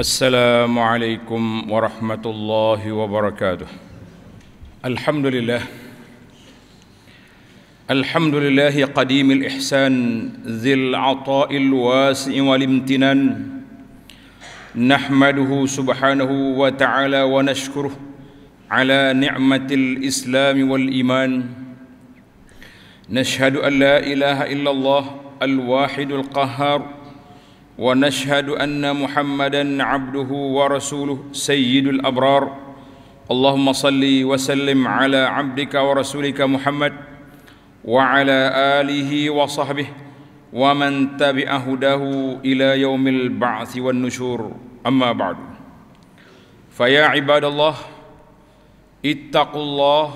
السلام عليكم ورحمة الله وبركاته الحمد لله الحمد لله قديم الإحسان ذي العطاء الواسع والامتنان نحمده سبحانه وتعالى ونشكره على نعمة الإسلام والإيمان نشهد أن لا إله إلا الله الواحد القهار ونشهد أن محمدا عبده ورسوله سيد الأبرار اللهم صل وسلم على عبدك ورسولك محمد وعلى آله وصحبه ومن تبع هداه إلى يوم البعث والنشور أما بعد فيا عباد الله اتقوا الله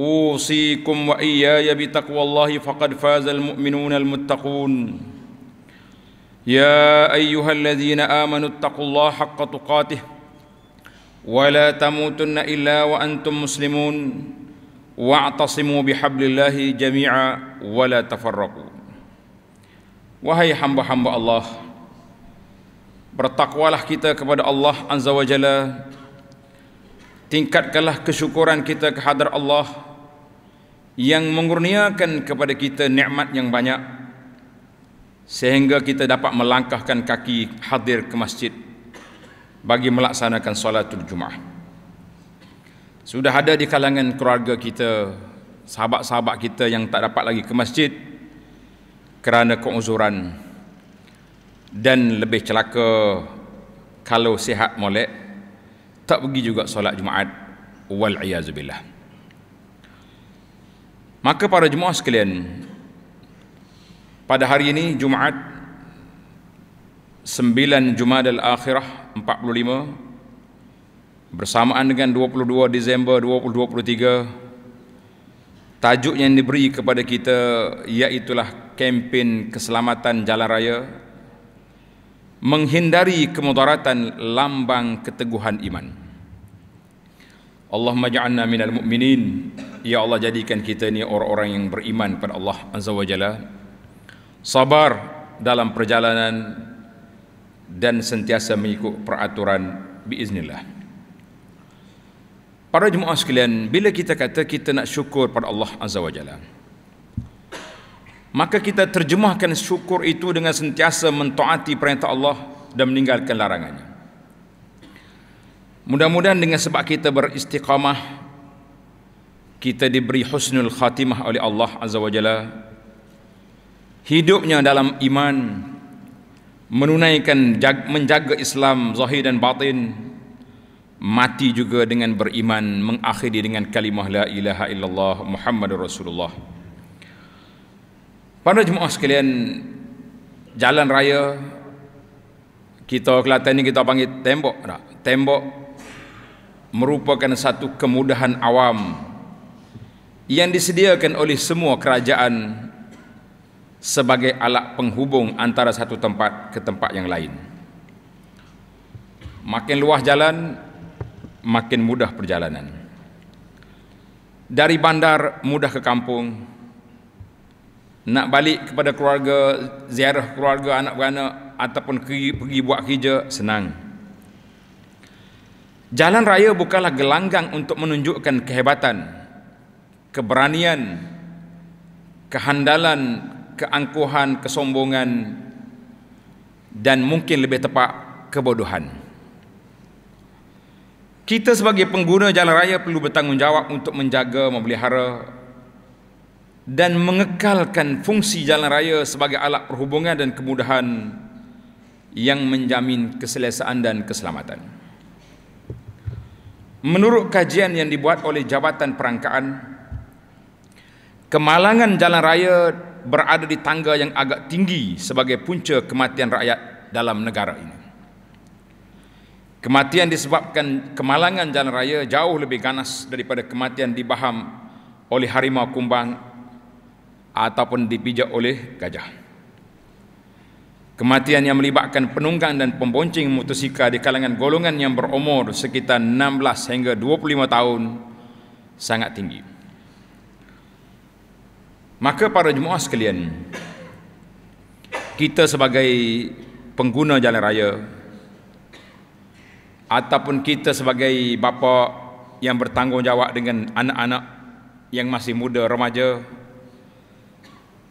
أوصيكم وإياي بتقوى الله فقد فاز المؤمنون المتقون يا أيها الذين آمنوا اتقوا الله حق تقاته ولا تموتن إلا وأنتم مسلمون واعتصموا بحبل الله جميعا ولا تفرقوا وهي حمب حمب الله bertakwalah kita kepada Allah Azza wa Jalla tingkatkanlah kesyukuran kita kehadar Allah yang mengurniakan kepada kita nikmat yang banyak sehingga kita dapat melangkahkan kaki hadir ke masjid bagi melaksanakan solatul Jumaat. Sudah ada di kalangan keluarga kita, sahabat-sahabat kita yang tak dapat lagi ke masjid kerana keuzuran dan lebih celaka kalau sihat molek tak pergi juga solat Jumaat wal iazubillah maka para jemaah sekalian pada hari ini Jumaat 9 al Akhirah 45 bersamaan dengan 22 Disember 2023 tajuk yang diberi kepada kita iaitulah kempen keselamatan jalan raya menghindari kemudaratan lambang keteguhan iman Allahumma ja'alna minal mu'minin ya Allah jadikan kita ni orang-orang yang beriman pada Allah azza wa Jalla sabar dalam perjalanan dan sentiasa mengikut peraturan biiznillah. Para jemaah sekalian, bila kita kata kita nak syukur pada Allah Azza wa Jalla, maka kita terjemahkan syukur itu dengan sentiasa mentaati perintah Allah dan meninggalkan larangannya. Mudah-mudahan dengan sebab kita beristiqamah, kita diberi husnul khatimah oleh Allah Azza wa Jalla hidupnya dalam iman menunaikan menjaga Islam zahir dan batin mati juga dengan beriman mengakhiri dengan kalimah la ilaha illallah muhammadur rasulullah pada jemaah sekalian jalan raya kita Kelantan ini kita panggil tembok tak? tembok merupakan satu kemudahan awam yang disediakan oleh semua kerajaan sebagai alat penghubung antara satu tempat ke tempat yang lain. Makin luas jalan, makin mudah perjalanan. Dari bandar mudah ke kampung, nak balik kepada keluarga, ziarah keluarga anak-anak ataupun pergi buat kerja, senang. Jalan raya bukanlah gelanggang untuk menunjukkan kehebatan, keberanian, kehandalan, keangkuhan, kesombongan dan mungkin lebih tepat kebodohan. Kita sebagai pengguna jalan raya perlu bertanggungjawab untuk menjaga, memelihara dan mengekalkan fungsi jalan raya sebagai alat perhubungan dan kemudahan yang menjamin keselesaan dan keselamatan. Menurut kajian yang dibuat oleh Jabatan Perangkaan Kemalangan jalan raya berada di tangga yang agak tinggi sebagai punca kematian rakyat dalam negara ini. Kematian disebabkan kemalangan jalan raya jauh lebih ganas daripada kematian di dibaham oleh harimau kumbang ataupun dipijak oleh gajah. Kematian yang melibatkan penunggang dan pemboncing motosikal di kalangan golongan yang berumur sekitar 16 hingga 25 tahun sangat tinggi. Maka para jemaah sekalian, kita sebagai pengguna jalan raya ataupun kita sebagai bapa yang bertanggungjawab dengan anak-anak yang masih muda remaja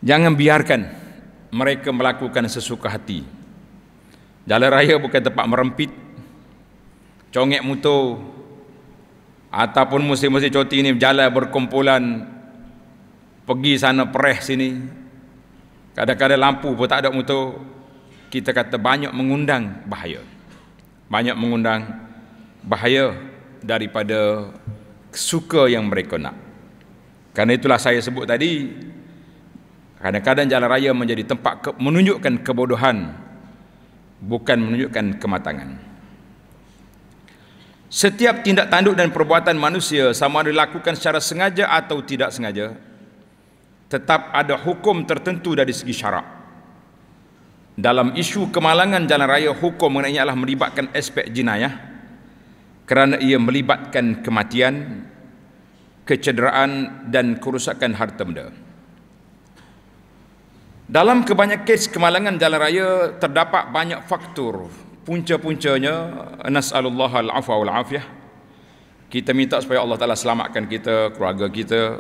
jangan biarkan mereka melakukan sesuka hati jalan raya bukan tempat merempit congek mutu ataupun musim-musim cuti ini jalan berkumpulan pergi sana pereh sini kadang-kadang lampu pun tak ada motor kita kata banyak mengundang bahaya banyak mengundang bahaya daripada suka yang mereka nak kerana itulah saya sebut tadi kadang-kadang jalan raya menjadi tempat ke- menunjukkan kebodohan bukan menunjukkan kematangan Setiap tindak tanduk dan perbuatan manusia sama ada dilakukan secara sengaja atau tidak sengaja tetap ada hukum tertentu dari segi syarak. Dalam isu kemalangan jalan raya, hukum mengenai ialah melibatkan aspek jenayah kerana ia melibatkan kematian, kecederaan dan kerusakan harta benda. Dalam kebanyakan kes kemalangan jalan raya, terdapat banyak faktor. Punca-puncanya, nas'alullah al-afa wal-afiyah. Kita minta supaya Allah Ta'ala selamatkan kita, keluarga kita,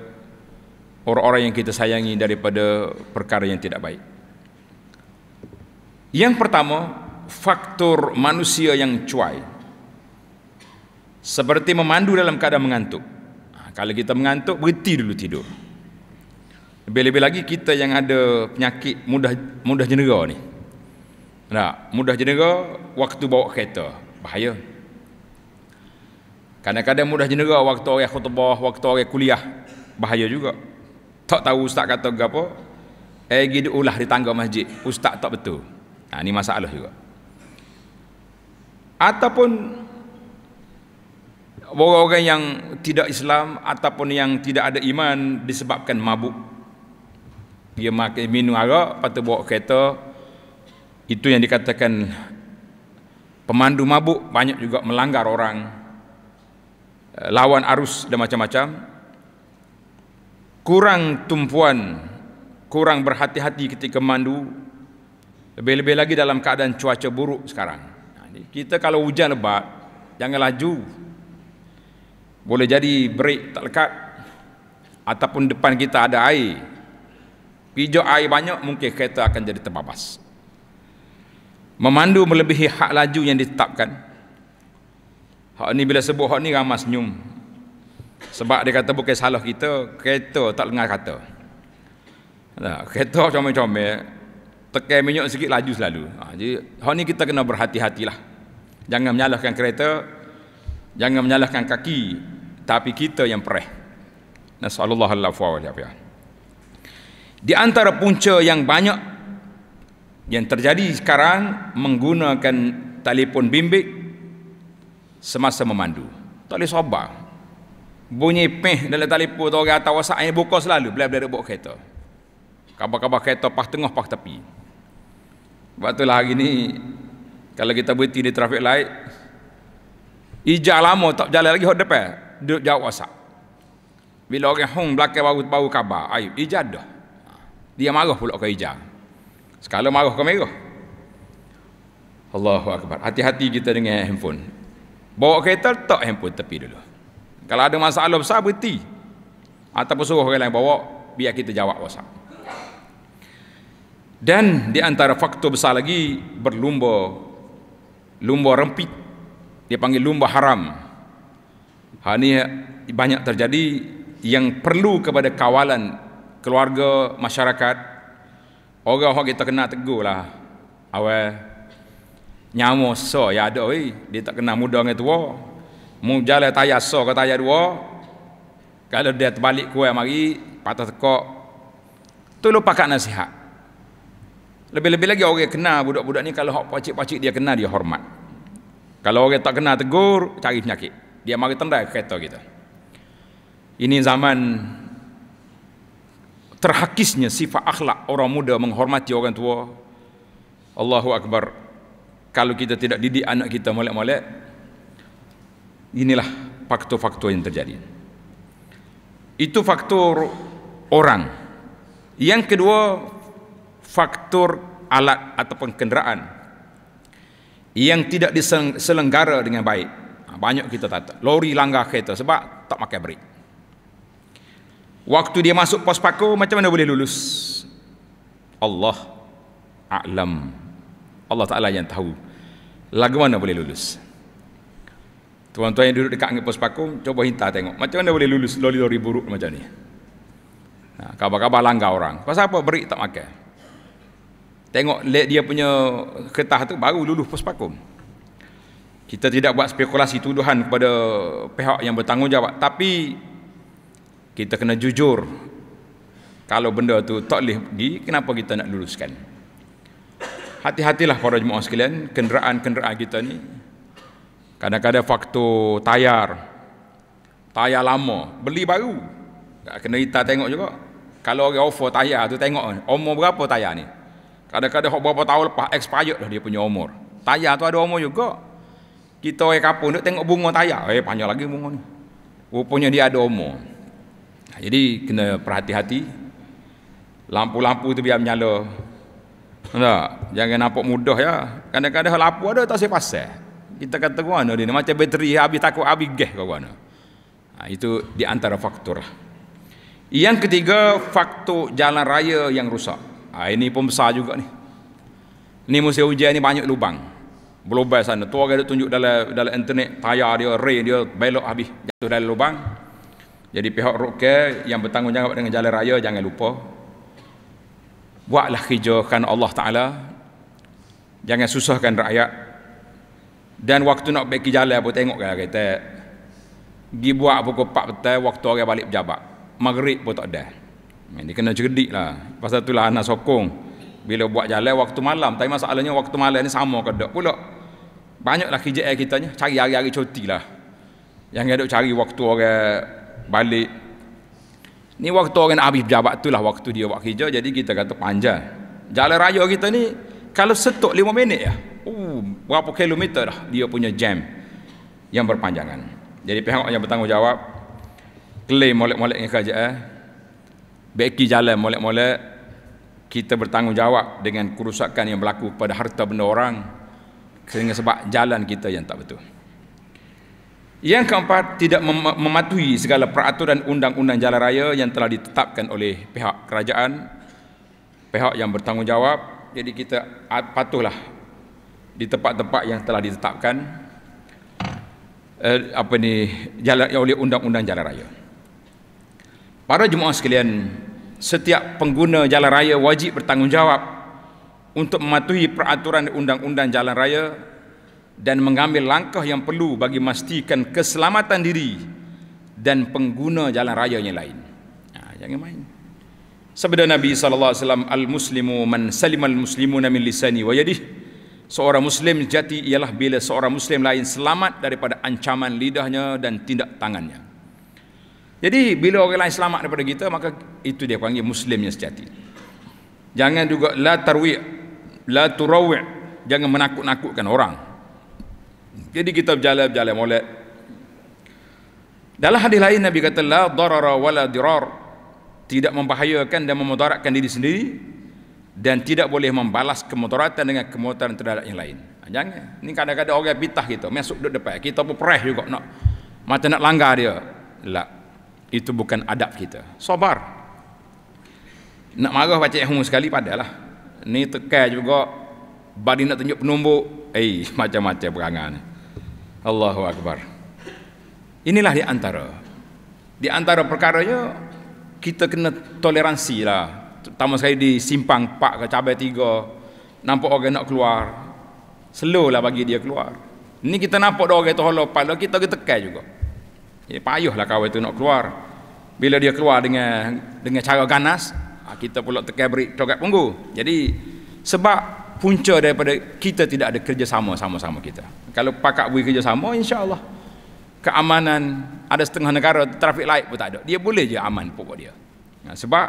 orang-orang yang kita sayangi daripada perkara yang tidak baik. Yang pertama, faktor manusia yang cuai. Seperti memandu dalam keadaan mengantuk. Ha, kalau kita mengantuk, berhenti dulu tidur. Lebih-lebih lagi kita yang ada penyakit mudah mudah jenera ni. Nah, mudah jenera waktu bawa kereta, bahaya. Kadang-kadang mudah jenera waktu orang khutbah, waktu orang kuliah, bahaya juga. Tak tahu ustaz kata ke apa. Eh gini ulah di tangga masjid. Ustaz tak betul. Ha, ini masalah juga. Ataupun orang-orang yang tidak Islam ataupun yang tidak ada iman disebabkan mabuk. Dia makan minum arak, lepas bawa kereta. Itu yang dikatakan pemandu mabuk banyak juga melanggar orang eh, lawan arus dan macam-macam kurang tumpuan, kurang berhati-hati ketika mandu, lebih-lebih lagi dalam keadaan cuaca buruk sekarang. Kita kalau hujan lebat, jangan laju. Boleh jadi break tak lekat ataupun depan kita ada air. Pijak air banyak, mungkin kereta akan jadi terbabas. Memandu melebihi hak laju yang ditetapkan. Hak ni bila sebut hak ni ramah senyum. Sebab dia kata bukan salah kita, kereta tak dengar kata. Nah, kereta comel-comel, tekan minyak sikit laju selalu. Ha, jadi, hari ni kita kena berhati-hatilah. Jangan menyalahkan kereta, jangan menyalahkan kaki, tapi kita yang perih. Nasallallahu alaihi wa sallam. Di antara punca yang banyak yang terjadi sekarang menggunakan telefon bimbit semasa memandu. Tak boleh sabar bunyi peh dalam telefon tu orang atas WhatsApp ni buka selalu bila-bila dia buka kereta. Kabar-kabar kereta pas tengah pas tepi. Sebab itulah hari ni kalau kita berhenti di trafik light ijak lama tak jalan lagi hot depan duduk jawab WhatsApp. Bila orang hong belakang baru baru khabar, ayuh ijak dah. Dia marah pula ke ijak. Sekala marah ke merah. Allahu akbar. Hati-hati kita dengan handphone. Bawa kereta tak handphone tepi dulu. Kalau ada masalah besar berhenti. Ataupun suruh orang lain bawa biar kita jawab WhatsApp. Dan di antara faktor besar lagi berlumba lumba rempit dia panggil lumba haram. Ha ini banyak terjadi yang perlu kepada kawalan keluarga, masyarakat. Orang-orang kita kena tegur lah. Awal nyamuk so ya ada oi, dia tak kena muda dengan tua, Mujala tayar so ke tayar dua. Kalau dia terbalik kuai mari, patah tekok. Tu lupa kat nasihat. Lebih-lebih lagi orang yang kenal budak-budak ni, kalau hak pacik-pacik dia kenal, dia hormat. Kalau orang tak kenal tegur, cari penyakit. Dia mari tendai kereta kita. Ini zaman terhakisnya sifat akhlak orang muda menghormati orang tua. Allahu Akbar. Kalau kita tidak didik anak kita molek-molek, inilah faktor-faktor yang terjadi. Itu faktor orang. Yang kedua, faktor alat ataupun kenderaan yang tidak diselenggara dengan baik. Ha, banyak kita tata, lori langgar kereta sebab tak pakai brek. Waktu dia masuk pos pako, macam mana boleh lulus? Allah alam. Allah Ta'ala yang tahu. Lagu mana boleh lulus? Tuan-tuan yang duduk dekat pos pakung, cuba hinta tengok. Macam mana boleh lulus lori-lori buruk macam ni? Nah, ha, khabar-khabar langgar orang. Pasal apa? Beri tak makan. Tengok dia punya kertas tu baru lulus pos pakum. Kita tidak buat spekulasi tuduhan kepada pihak yang bertanggungjawab. Tapi kita kena jujur. Kalau benda tu tak boleh pergi, kenapa kita nak luluskan? Hati-hatilah para jemaah sekalian, kenderaan-kenderaan kita ni Kadang-kadang faktor tayar. Tayar lama. Beli baru. Kena kita tengok juga. Kalau orang offer tayar tu tengok. Umur berapa tayar ni? Kadang-kadang berapa tahun lepas expired lah dia punya umur. Tayar tu ada umur juga. Kita orang kapun tu tengok bunga tayar. Eh panjang lagi bunga ni. Rupanya dia ada umur. Ha, jadi kena perhati-hati. Lampu-lampu tu biar menyala. Tak? Jangan nampak mudah ya. Kadang-kadang lampu ada tak sepasal. pasal kita kata ke mana dia macam bateri habis takut habis gas ke mana ha, itu di antara faktor yang ketiga faktor jalan raya yang rusak ha, ini pun besar juga ni ni musim hujan ni banyak lubang global sana tu orang ada tunjuk dalam dalam internet tayar dia ray, dia belok habis jatuh dalam lubang jadi pihak roadcare yang bertanggungjawab dengan jalan raya jangan lupa buatlah kerja kan Allah Ta'ala jangan susahkan rakyat dan waktu nak pergi jalan pun tengok kan kereta. Gi buat pukul 4 petang waktu orang balik pejabat. Maghrib pun tak ada. Ini kena cerdik lah. Pasal itulah anak sokong. Bila buat jalan waktu malam. Tapi masalahnya waktu malam ni sama ke tak pula. lah kerja kita ni. Cari hari-hari cuti lah. Yang ada cari waktu orang balik. Ni waktu orang nak habis pejabat tu lah waktu dia buat kerja. Jadi kita kata panjang. Jalan raya kita ni kalau setok lima minit ya. Uh, berapa kilometer dah dia punya jam yang berpanjangan jadi pihak yang bertanggungjawab klaim molek-molek dengan kerajaan eh? beki jalan molek-molek kita bertanggungjawab dengan kerusakan yang berlaku pada harta benda orang sehingga sebab jalan kita yang tak betul yang keempat tidak mem- mematuhi segala peraturan undang-undang jalan raya yang telah ditetapkan oleh pihak kerajaan pihak yang bertanggungjawab jadi kita patuhlah di tempat-tempat yang telah ditetapkan eh, apa ni jalan oleh undang-undang jalan raya. Para jemaah sekalian, setiap pengguna jalan raya wajib bertanggungjawab untuk mematuhi peraturan undang-undang jalan raya dan mengambil langkah yang perlu bagi memastikan keselamatan diri dan pengguna jalan raya yang lain. Ha, jangan main. Sabda Nabi sallallahu alaihi wasallam al-muslimu man salimal muslimu min lisani wa yadihi seorang muslim jati ialah bila seorang muslim lain selamat daripada ancaman lidahnya dan tindak tangannya jadi bila orang lain selamat daripada kita maka itu dia panggil muslim yang sejati jangan juga la tarwi la turawi jangan menakut-nakutkan orang jadi kita berjalan-jalan molek dalam hadis lain Nabi kata la darara wala dirar tidak membahayakan dan memudaratkan diri sendiri dan tidak boleh membalas kemotoratan dengan kemotoratan terhadap yang lain. Ha, jangan. Ini kadang-kadang orang pitah kita, masuk duduk depan. Kita pun perih juga nak macam nak langgar dia. Lah. Itu bukan adab kita. Sabar. Nak marah baca ihmu sekali padahlah. Ni tekan juga badan nak tunjuk penumbuk. Eh, macam-macam perangai ni. Allahu Akbar. Inilah di antara. Di antara perkara kita kena toleransi lah pertama sekali di simpang Pak ke cabai 3 nampak orang nak keluar slow lah bagi dia keluar ni kita nampak dia orang tu hollow pala kita kita tekan juga ya payahlah kawan tu nak keluar bila dia keluar dengan dengan cara ganas ah, kita pula tekan beri togat punggu jadi sebab punca daripada kita tidak ada kerjasama sama-sama kita kalau pakak buih kerjasama Allah keamanan ada setengah negara trafik light pun tak ada dia boleh je aman pokok dia sebab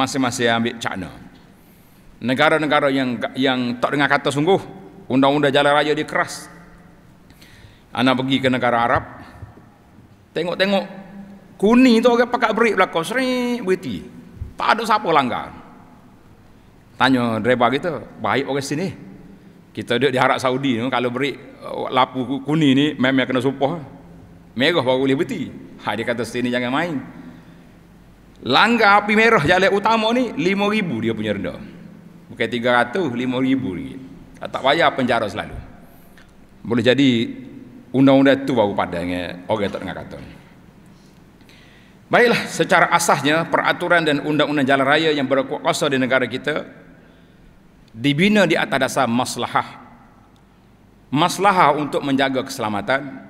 masing-masing ambil cakna. Negara-negara yang yang tak dengar kata sungguh, undang-undang jalan raya dia keras. Anak pergi ke negara Arab, tengok-tengok kuning tu orang pakai brek belakang sering berhenti. Tak ada siapa langgar. Tanya driver kita, baik orang sini. Kita duduk di Arab Saudi ni kalau brek eh, lapu kuning ni memang kena supah. Merah baru boleh berhenti. Ha, dia kata sini jangan main. Langga api merah jalan utama ni ribu dia punya denda. Bukan 300, 5000 ringgit. Tak, tak payah penjara selalu. Boleh jadi undang-undang itu baru padanya eh. orang tak dengar kata. Baiklah, secara asasnya peraturan dan undang-undang jalan raya yang berkuasa di negara kita dibina di atas dasar maslahah. Maslahah untuk menjaga keselamatan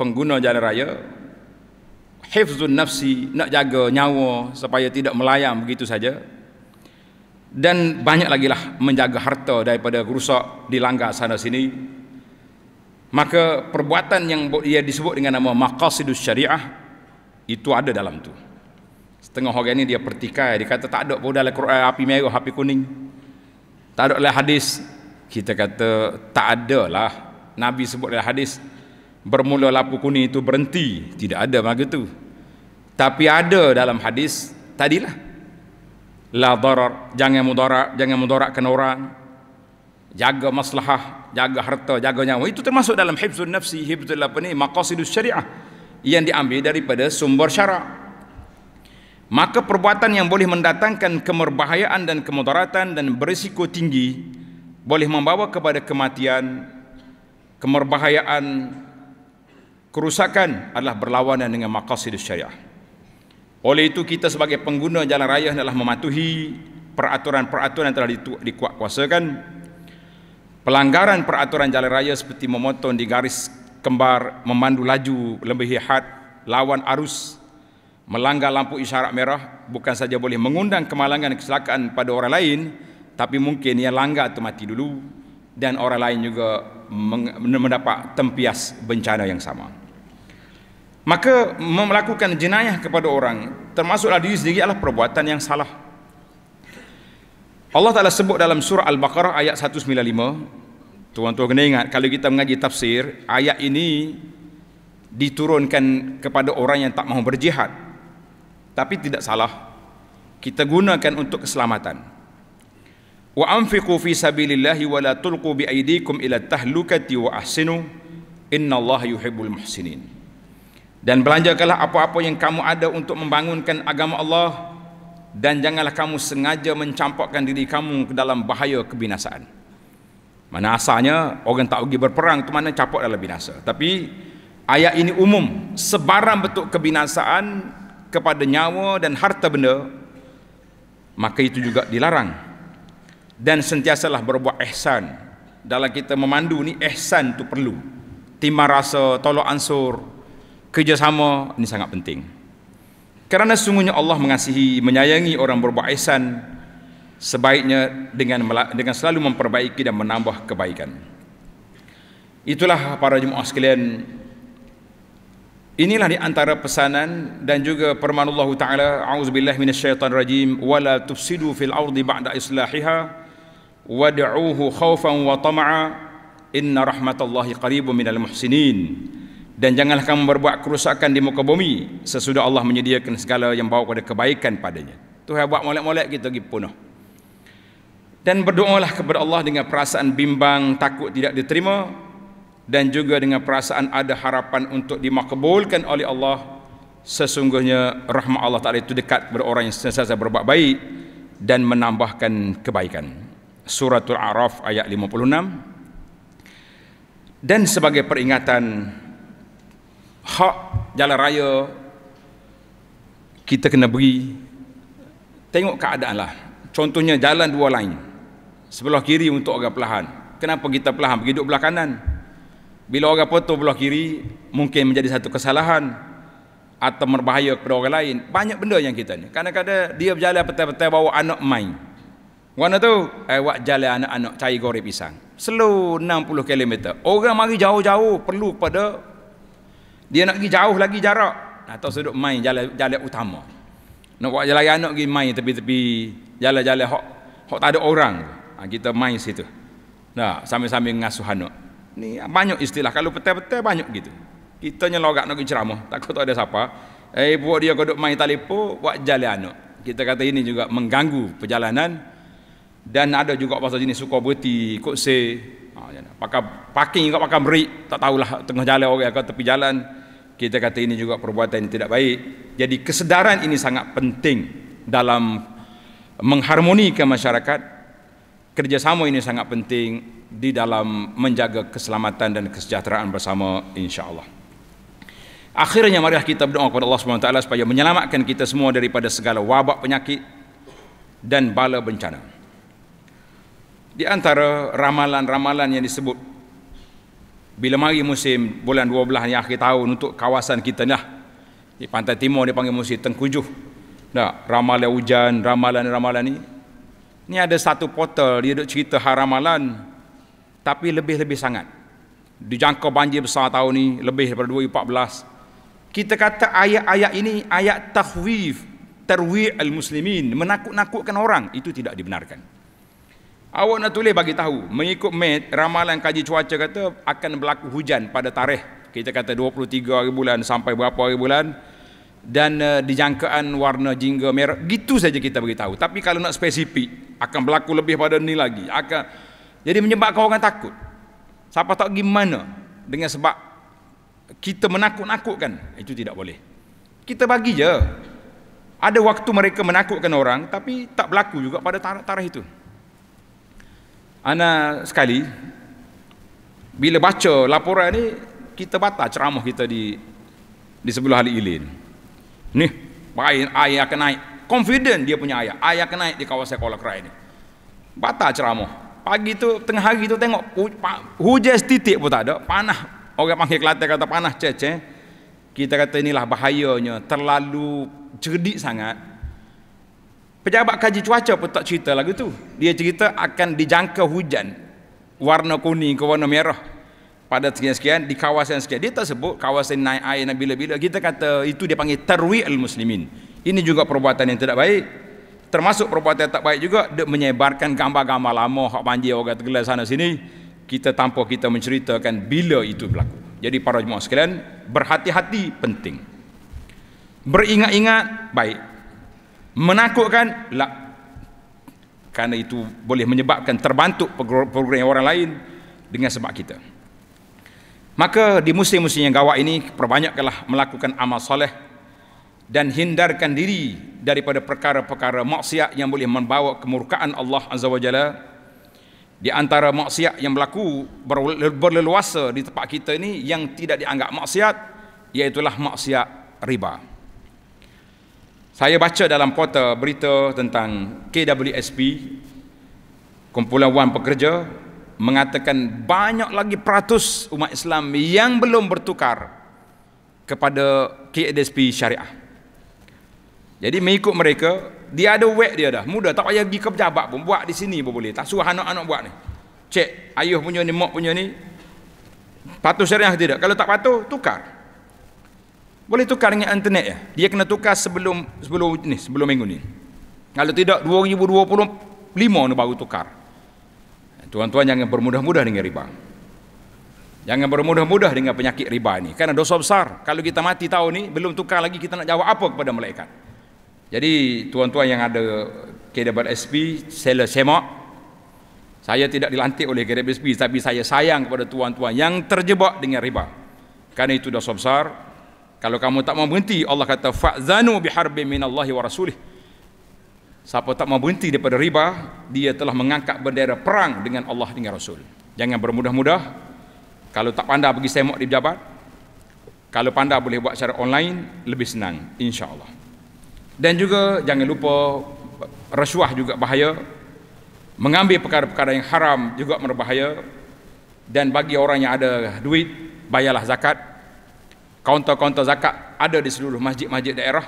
pengguna jalan raya, hifzun nafsi nak jaga nyawa supaya tidak melayang begitu saja dan banyak lagi lah menjaga harta daripada rusak di dilanggar sana sini maka perbuatan yang dia disebut dengan nama maqasidus syariah itu ada dalam tu setengah orang ini dia pertikai dia kata tak ada pun dalam Quran api merah api kuning tak ada dalam hadis kita kata tak ada lah Nabi sebut dalam hadis bermula lampu kuning itu berhenti tidak ada macam tu tapi ada dalam hadis tadilah la darar jangan mudarat jangan mudarat kena orang jaga maslahah jaga harta jaga nyawa itu termasuk dalam hifzun nafsi hifzul apa ni maqasidus syariah yang diambil daripada sumber syarak maka perbuatan yang boleh mendatangkan kemerbahayaan dan kemudaratan dan berisiko tinggi boleh membawa kepada kematian kemerbahayaan kerusakan adalah berlawanan dengan maqasidus syariah oleh itu kita sebagai pengguna jalan raya hendaklah mematuhi peraturan-peraturan yang telah dikuatkuasakan. Pelanggaran peraturan jalan raya seperti memotong di garis kembar, memandu laju, lebih had, lawan arus, melanggar lampu isyarat merah bukan saja boleh mengundang kemalangan dan kecelakaan pada orang lain tapi mungkin ia langgar atau mati dulu dan orang lain juga mendapat tempias bencana yang sama maka melakukan jenayah kepada orang termasuklah diri sendiri adalah perbuatan yang salah Allah Ta'ala sebut dalam surah Al-Baqarah ayat 195 tuan-tuan kena ingat kalau kita mengaji tafsir ayat ini diturunkan kepada orang yang tak mahu berjihad tapi tidak salah kita gunakan untuk keselamatan wa anfiqu fi sabilillahi wa la tulqu bi aydikum ila tahlukati wa ahsinu innallaha yuhibbul muhsinin dan belanjakanlah apa-apa yang kamu ada untuk membangunkan agama Allah dan janganlah kamu sengaja mencampakkan diri kamu ke dalam bahaya kebinasaan. Mana asalnya orang tak pergi berperang tu mana capok dalam binasa. Tapi ayat ini umum sebarang bentuk kebinasaan kepada nyawa dan harta benda maka itu juga dilarang. Dan sentiasalah berbuat ihsan. Dalam kita memandu ni ihsan tu perlu. Timah rasa, tolak ansur, kerjasama ini sangat penting kerana sungguhnya Allah mengasihi menyayangi orang berbuat ihsan sebaiknya dengan dengan selalu memperbaiki dan menambah kebaikan itulah para jemaah sekalian Inilah di antara pesanan dan juga permohonan Allah Taala auzubillahi minasyaitonirrajim wala tufsidu fil ardi ba'da islahiha wad'uhu khaufan wa tama'a inna rahmatallahi qaribun minal muhsinin dan janganlah kamu berbuat kerusakan di muka bumi sesudah Allah menyediakan segala yang bawa kepada kebaikan padanya tu buat molek-molek kita pergi punah dan berdoalah kepada Allah dengan perasaan bimbang takut tidak diterima dan juga dengan perasaan ada harapan untuk dimakbulkan oleh Allah sesungguhnya rahmat Allah Ta'ala itu dekat kepada orang yang sentiasa berbuat baik dan menambahkan kebaikan suratul araf ayat 56 dan sebagai peringatan hak jalan raya kita kena beri tengok keadaan lah contohnya jalan dua lain sebelah kiri untuk orang pelahan. kenapa kita pelahan? pergi duduk belah kanan bila orang potong belah kiri mungkin menjadi satu kesalahan atau berbahaya kepada orang lain banyak benda yang kita ni kadang-kadang dia berjalan petai-petai bawa anak main mana tu eh buat jalan anak-anak cari goreng pisang slow 60 km orang mari jauh-jauh perlu pada dia nak pergi jauh lagi jarak. Atau sedut main jalan jalan utama. Nak buat jalan anak pergi main tepi-tepi jalan-jalan hok hok tak ada orang. Ha, kita main situ. Nah, sambil-sambil ngasuh anak. Ni banyak istilah kalau betul-betul banyak gitu. Kita nyelok logak nak ceramah, takut tak ada siapa. Eh buat dia kodok main telefon buat jalan anak. Kita kata ini juga mengganggu perjalanan dan ada juga pasal jenis suka berhenti, ikut jana. Pakai parking juga pakai merik, tak tahulah tengah jalan orang atau tepi jalan. Kita kata ini juga perbuatan yang tidak baik. Jadi kesedaran ini sangat penting dalam mengharmonikan masyarakat. Kerjasama ini sangat penting di dalam menjaga keselamatan dan kesejahteraan bersama insya Allah. Akhirnya marilah kita berdoa kepada Allah SWT supaya menyelamatkan kita semua daripada segala wabak penyakit dan bala bencana. Di antara ramalan-ramalan yang disebut bila mari musim bulan 12 yang akhir tahun untuk kawasan kita ni lah. Di pantai timur dia panggil musim tengkujuh. Nah, ramalan hujan, ramalan-ramalan ni. Ni ada satu portal dia duk cerita hal ramalan tapi lebih-lebih sangat. Dijangka banjir besar tahun ni lebih daripada 2014. Kita kata ayat-ayat ini ayat tahwif, terwi al-muslimin, menakut-nakutkan orang, itu tidak dibenarkan. Awak nak tulis bagi tahu. Mengikut Met, ramalan kaji cuaca kata akan berlaku hujan pada tarikh. Kita kata 23 hari bulan sampai berapa hari bulan. Dan uh, eh, dijangkaan warna jingga merah. Gitu saja kita bagi tahu. Tapi kalau nak spesifik, akan berlaku lebih pada ni lagi. Akan Jadi menyebabkan orang takut. Siapa tak pergi mana dengan sebab kita menakut-nakutkan. Itu tidak boleh. Kita bagi je. Ada waktu mereka menakutkan orang tapi tak berlaku juga pada tarikh itu. Ana sekali bila baca laporan ni kita batal ceramah kita di di sebelah Ali Ilin. Ni air air akan naik. Confident dia punya ayah ayah akan naik di kawasan Kuala Krai ni. Batal ceramah. Pagi tu tengah hari tu tengok hujan titik pun tak ada. Panah orang panggil Kelantan kata panah ceceh. Kita kata inilah bahayanya terlalu cerdik sangat Pejabat kaji cuaca pun tak cerita lagu tu. Dia cerita akan dijangka hujan warna kuning ke warna merah pada sekian-sekian di kawasan sekian. Dia tak sebut kawasan naik air dan bila-bila. Kita kata itu dia panggil tarwi'ul muslimin. Ini juga perbuatan yang tidak baik. Termasuk perbuatan yang tak baik juga dia menyebarkan gambar-gambar lama hak banjir orang tergelar sana sini kita tanpa kita menceritakan bila itu berlaku. Jadi para jemaah sekalian, berhati-hati penting. Beringat-ingat baik menakutkan lah. kerana itu boleh menyebabkan terbantuk program orang lain dengan sebab kita maka di musim-musim yang gawat ini perbanyaklah melakukan amal soleh dan hindarkan diri daripada perkara-perkara maksiat yang boleh membawa kemurkaan Allah Azza wa Jalla di antara maksiat yang berlaku berleluasa di tempat kita ini yang tidak dianggap maksiat iaitulah maksiat riba. Saya baca dalam portal berita tentang KWSP Kumpulan Wan Pekerja mengatakan banyak lagi peratus umat Islam yang belum bertukar kepada KDSP syariah. Jadi mengikut mereka, dia ada wek dia dah. Mudah tak payah pergi ke pejabat pun buat di sini pun boleh. Tak suruh anak-anak buat ni. Cek ayuh punya ni, mak punya ni. Patuh syariah tidak. Kalau tak patuh, tukar. Boleh tukar dengan internet ya. Dia kena tukar sebelum sebelum ni, sebelum minggu ni. Kalau tidak 2025 ni baru tukar. Tuan-tuan jangan bermudah-mudah dengan riba. Jangan bermudah-mudah dengan penyakit riba ni. Karena dosa besar. Kalau kita mati tahun ni, belum tukar lagi kita nak jawab apa kepada malaikat. Jadi tuan-tuan yang ada SP seller semak. Saya tidak dilantik oleh SP tapi saya sayang kepada tuan-tuan yang terjebak dengan riba. Karena itu dosa besar, kalau kamu tak mau berhenti, Allah kata fa'zanu biharbi minallahi wa rasulih. Siapa tak mau berhenti daripada riba, dia telah mengangkat bendera perang dengan Allah dengan Rasul. Jangan bermudah-mudah. Kalau tak pandai pergi semak di pejabat, kalau pandai boleh buat secara online, lebih senang insya-Allah. Dan juga jangan lupa rasuah juga bahaya. Mengambil perkara-perkara yang haram juga berbahaya. Dan bagi orang yang ada duit, bayarlah zakat kaunter-kaunter zakat ada di seluruh masjid-masjid daerah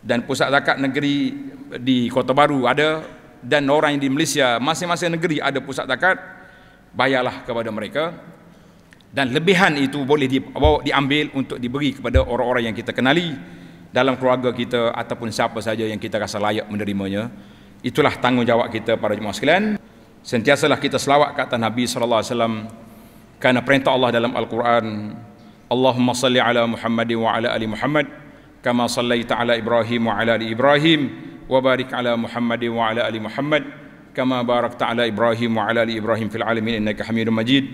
dan pusat zakat negeri di Kota Baru ada dan orang yang di Malaysia masing-masing negeri ada pusat zakat bayarlah kepada mereka dan lebihan itu boleh diambil untuk diberi kepada orang-orang yang kita kenali dalam keluarga kita ataupun siapa saja yang kita rasa layak menerimanya itulah tanggungjawab kita para jemaah sekalian sentiasalah kita selawat kata Nabi sallallahu alaihi wasallam kerana perintah Allah dalam al-Quran اللهم صل على محمد وعلى ال محمد كما صليت على ابراهيم وعلى ال ابراهيم وبارك على محمد وعلى ال محمد كما باركت على ابراهيم وعلى ال ابراهيم في العالمين انك حميد مجيد